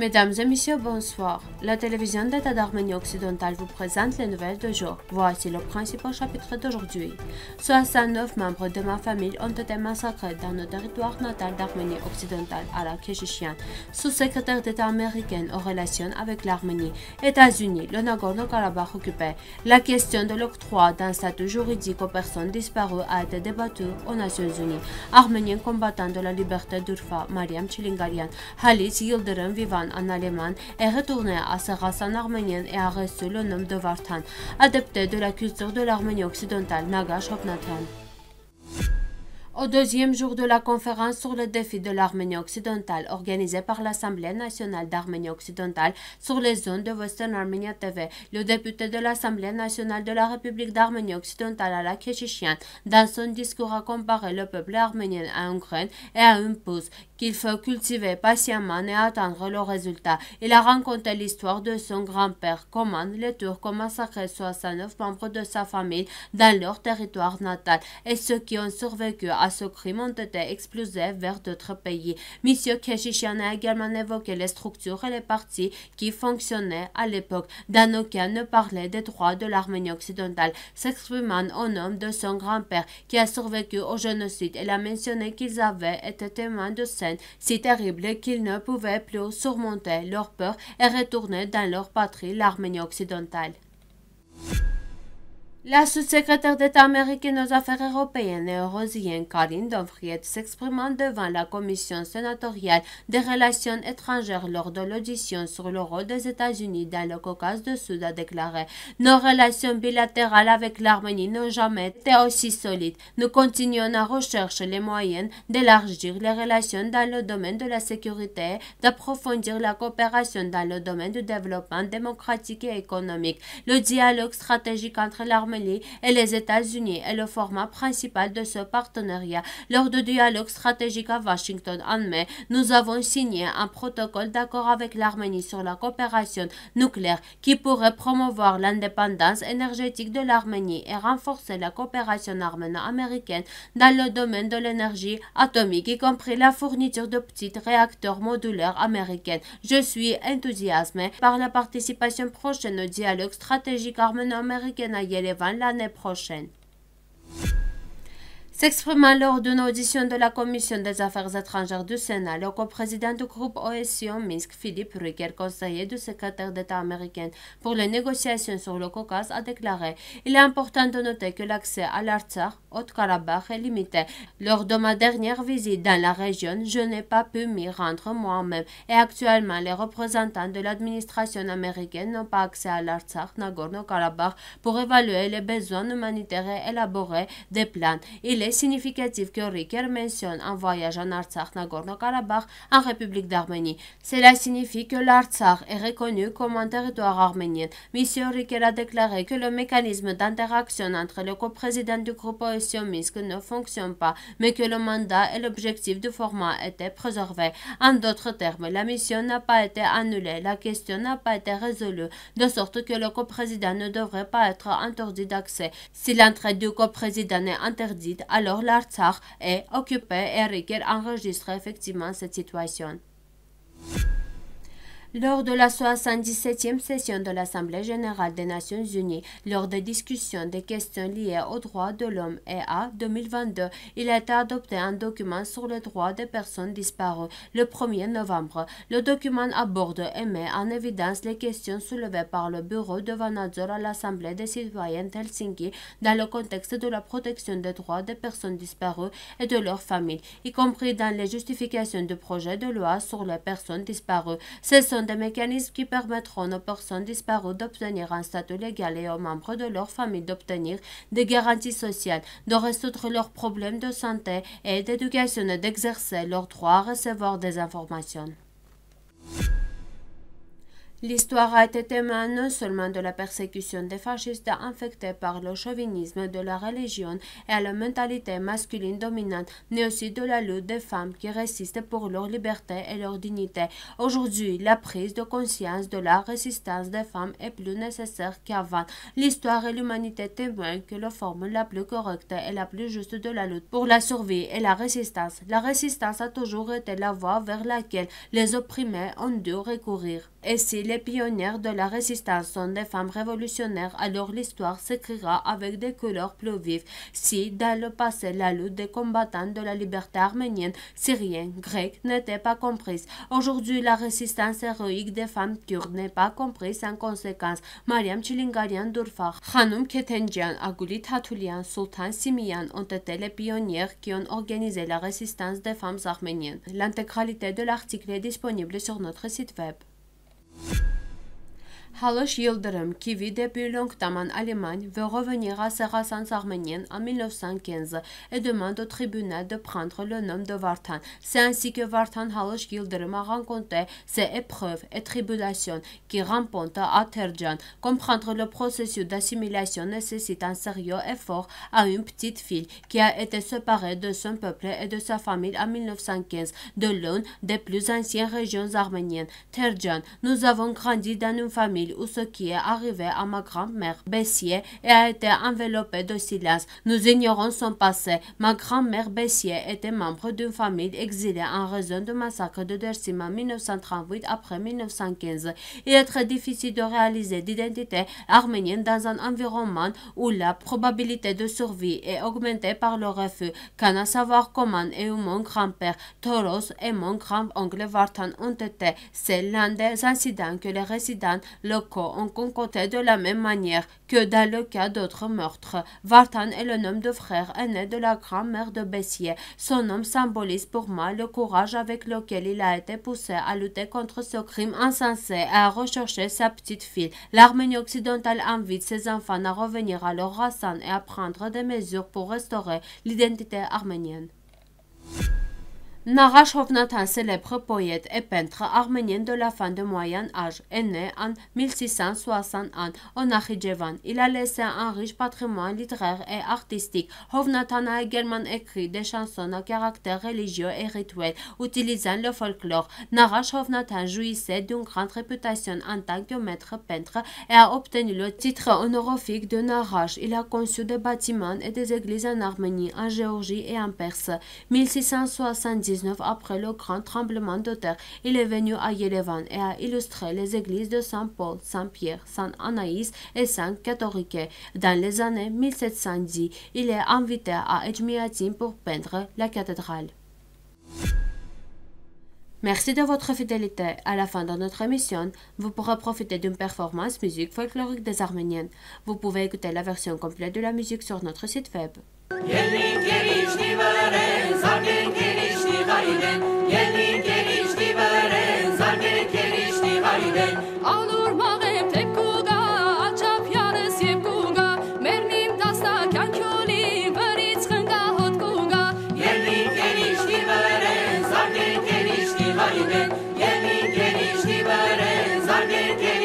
Mesdames et messieurs, bonsoir. La télévision d'État d'Arménie occidentale vous présente les nouvelles de jour. Voici le principal chapitre d'aujourd'hui. 69 membres de ma famille ont été massacrés dans le territoire natal d'Arménie occidentale à la Kéchichian. Sous-secrétaire d'État américaine aux relations avec l'Arménie, États-Unis, le Nagorno-Karabakh occupé. La question de l'octroi d'un statut juridique aux personnes disparues a été débattue aux Nations Unies. Arménien combattant de la liberté d'Urfa, Mariam Chilingarian, Halis Yildirim vivant, Ադրբեջան, անալեման, Էղետուղնե, ասեղասան արմենիան, Էաղեսուլո, նմդովարթան, ադեպտե, դորակյուծ ծղդոր արմենի օքսիդոնտալ, նագաշ հոպնաթան։ Au deuxième jour de la conférence sur le défi de l'Arménie occidentale organisée par l'Assemblée nationale d'Arménie occidentale sur les zones de Western Armenia TV, le député de l'Assemblée nationale de la République d'Arménie occidentale à la dans son discours a comparé le peuple arménien à une graine et à une pousse qu'il faut cultiver patiemment et attendre le résultat. Il a raconté l'histoire de son grand-père, comment les Turcs ont massacré 69 membres de sa famille dans leur territoire natal et ceux qui ont survécu à crime, été explosés vers d'autres pays. Monsieur Keshishian a également évoqué les structures et les partis qui fonctionnaient à l'époque. Dans ne parlait des droits de l'Arménie occidentale, s'exprimant au nom de son grand-père qui a survécu au génocide. Elle a mentionné qu'ils avaient été témoins de scènes si terribles qu'ils ne pouvaient plus surmonter leur peur et retourner dans leur patrie, l'Arménie occidentale. La sous-secrétaire d'État américaine aux affaires européennes et eurosiennes, Karine Donfriet, s'exprimant devant la commission sénatoriale des relations étrangères lors de l'audition sur le rôle des États-Unis dans le Caucase du Sud, a déclaré « Nos relations bilatérales avec l'Arménie n'ont jamais été aussi solides. Nous continuons à rechercher les moyens d'élargir les relations dans le domaine de la sécurité, d'approfondir la coopération dans le domaine du développement démocratique et économique. Le dialogue stratégique entre l'Arménie et les États-Unis est le format principal de ce partenariat. Lors du dialogue stratégique à Washington en mai, nous avons signé un protocole d'accord avec l'Arménie sur la coopération nucléaire qui pourrait promouvoir l'indépendance énergétique de l'Arménie et renforcer la coopération arméno-américaine dans le domaine de l'énergie atomique, y compris la fourniture de petits réacteurs modulaires américains. Je suis enthousiasmé par la participation prochaine au dialogue stratégique arméno-américain à Yélev l'année prochaine. S'exprimant lors d'une audition de la Commission des Affaires étrangères du Sénat, le coprésident du groupe OSCE Minsk, Philippe Rucker, conseiller du secrétaire d'État américain pour les négociations sur le Caucase, a déclaré Il est important de noter que l'accès à l'Artsakh, Haute-Karabakh, est limité. Lors de ma dernière visite dans la région, je n'ai pas pu m'y rendre moi-même et actuellement, les représentants de l'administration américaine n'ont pas accès à l'Artsakh, Nagorno-Karabakh pour évaluer les besoins humanitaires et élaborer des plans significatif que Ricker mentionne un voyage en Artsakh, Nagorno-Karabakh, en République d'Arménie. Cela signifie que l'Artsakh est reconnu comme un territoire arménien. Monsieur Ricker a déclaré que le mécanisme d'interaction entre le coprésident du groupe OSCE Minsk ne fonctionne pas, mais que le mandat et l'objectif du format étaient préservés. En d'autres termes, la mission n'a pas été annulée, la question n'a pas été résolue, de sorte que le coprésident ne devrait pas être interdit d'accès. Si l'entrée du coprésident est interdite, alors l'Artsakh est occupé et Riker enregistre effectivement cette situation. Lors de la 77e session de l'Assemblée générale des Nations unies, lors des discussions des questions liées aux droits de l'homme et à 2022, il a été adopté un document sur les droits des personnes disparues le 1er novembre. Le document aborde et met en évidence les questions soulevées par le bureau de Vanadzor à l'Assemblée des citoyens d'Helsinki dans le contexte de la protection des droits des personnes disparues et de leurs familles, y compris dans les justifications du projet de loi sur les personnes disparues. Ce des mécanismes qui permettront aux personnes disparues d'obtenir un statut légal et aux membres de leur famille d'obtenir des garanties sociales, de résoudre leurs problèmes de santé et d'éducation et d'exercer leur droit à recevoir des informations. L'histoire a été témoin non seulement de la persécution des fascistes infectés par le chauvinisme de la religion et à la mentalité masculine dominante, mais aussi de la lutte des femmes qui résistent pour leur liberté et leur dignité. Aujourd'hui, la prise de conscience de la résistance des femmes est plus nécessaire qu'avant. L'histoire et l'humanité témoignent que la forme la plus correcte et la plus juste de la lutte pour la survie est la résistance. La résistance a toujours été la voie vers laquelle les opprimés ont dû recourir si les pionnières de la résistance sont des femmes révolutionnaires, alors l'histoire s'écrira avec des couleurs plus vives. Si, dans le passé, la lutte des combattants de la liberté arménienne, syrienne, grecque n'était pas comprise, aujourd'hui, la résistance héroïque des femmes turques n'est pas comprise en conséquence. Mariam chilingarian Durfar, Hanum Ketenjian, Agulit Hatoulian, Sultan Simian ont été les pionnières qui ont organisé la résistance des femmes arméniennes. L'intégralité de l'article est disponible sur notre site web. Halosh Yildirim, qui vit depuis longtemps en Allemagne, veut revenir à ses racines arméniennes en 1915 et demande au tribunal de prendre le nom de Vartan. C'est ainsi que Vartan Halosh Yildirim a rencontré ces épreuves et tribulations qui remportent à Terjan. Comprendre le processus d'assimilation nécessite un sérieux effort à une petite fille qui a été séparée de son peuple et de sa famille en 1915, de l'une des plus anciennes régions arméniennes, Terjan. Nous avons grandi dans une famille où ou ce qui est arrivé à ma grand-mère Bessier et a été enveloppé de silence. Nous ignorons son passé. Ma grand-mère Bessier était membre d'une famille exilée en raison du massacre de Dersima en 1938 après 1915. Il est très difficile de réaliser d'identité arménienne dans un environnement où la probabilité de survie est augmentée par le refus, Qu'en à savoir comment et où mon grand-père Toros et mon grand-oncle Vartan ont été. C'est l'un des incidents que les résidents le le on de la même manière que dans le cas d'autres meurtres. Vartan est le nom de frère aîné de la grand-mère de Bessier. Son nom symbolise pour moi le courage avec lequel il a été poussé à lutter contre ce crime insensé et à rechercher sa petite fille. L'Arménie occidentale invite ses enfants à revenir à leur racine et à prendre des mesures pour restaurer l'identité arménienne. Narash Hovnatan, célèbre poète et peintre arménien de la fin du Moyen-Âge, est né en 1660 en Il a laissé un riche patrimoine littéraire et artistique. Hovnatan a également écrit des chansons à caractère religieux et rituel, utilisant le folklore. Narash jouissait d'une grande réputation en tant que maître peintre et a obtenu le titre honorifique de narash. Il a conçu des bâtiments et des églises en Arménie, en Géorgie et en Perse. 1670 après le grand tremblement de terre. Il est venu à Yerevan et a illustré les églises de Saint-Paul, Saint-Pierre, Saint-Anaïs et saint catholique Dans les années 1710, il est invité à Edmiatin pour peindre la cathédrale. Merci de votre fidélité. À la fin de notre émission, vous pourrez profiter d'une performance musique folklorique des Arméniennes. Vous pouvez écouter la version complète de la musique sur notre site web. Yemin geniş di beren zarget